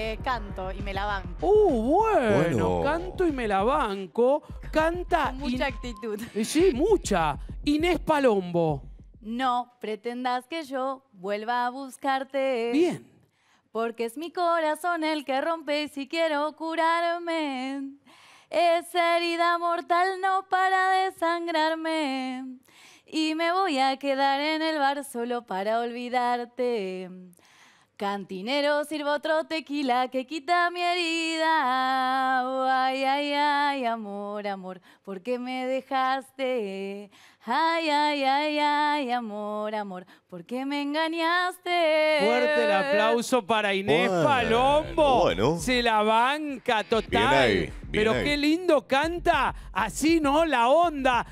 Eh, canto y me la banco. Uh, bueno, canto y me la banco. Canta Con mucha actitud. Eh, sí, mucha. Inés Palombo. No pretendas que yo vuelva a buscarte. Bien. Porque es mi corazón el que rompe y si quiero curarme. Esa herida mortal no para desangrarme. Y me voy a quedar en el bar solo para olvidarte. Cantinero, sirvo otro tequila que quita mi herida. ay, ay, ay, amor, amor, ¿por qué me dejaste? Ay, ay, ay, ay, amor, amor, ¿por qué me engañaste? Fuerte el aplauso para Inés Palombo. Se la banca total. Pero qué lindo canta, así, ¿no? La onda.